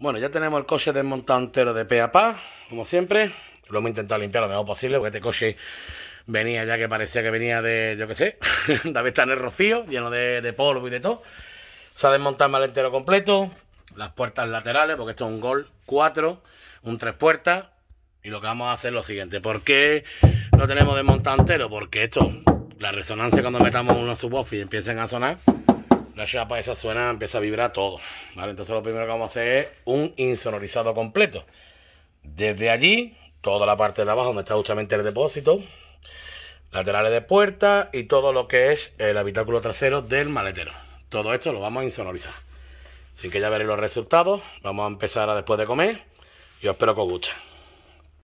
Bueno, ya tenemos el coche desmontado entero de pe a pa, como siempre. Lo hemos intentado limpiar lo mejor posible, porque este coche venía ya que parecía que venía de, yo qué sé, de estar en el rocío, lleno de, polvo y de todo. Se ha desmontado el entero completo, las puertas laterales, porque esto es un Gol 4, un 3 puertas. Y lo que vamos a hacer es lo siguiente. ¿Por qué lo tenemos desmontado entero? Porque esto, la resonancia cuando metamos unos subwoofer y empiecen a sonar, la chapa esa suena, empieza a vibrar todo. ¿vale? Entonces lo primero que vamos a hacer es un insonorizado completo. Desde allí, toda la parte de abajo donde está justamente el depósito, laterales de puerta y todo lo que es el habitáculo trasero del maletero. Todo esto lo vamos a insonorizar. Así que ya veréis los resultados. Vamos a empezar a después de comer. Yo espero que os guste.